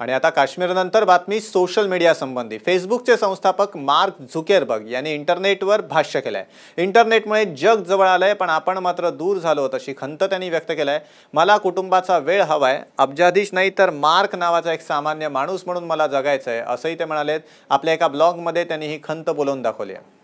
आणि आता काश्मीरनंतर बातमी सोशल मीडिया संबंधी फेसबुकचे संस्थापक मार्क झुकेरबर्ग यांनी इंटरनेटवर भाष्य केलं आहे इंटरनेटमुळे जग जवळ आलंय पण आपण मात्र दूर झालो तशी खंत त्यांनी व्यक्त केलं आहे मला कुटुंबाचा वेळ हवाय आहे अब्जाधीश नाही तर मार्क नावाचा एक सामान्य माणूस म्हणून मला जगायचं आहे असंही ते म्हणालेत आपल्या एका ब्लॉगमध्ये त्यांनी ही खंत बोलवून दाखवली आहे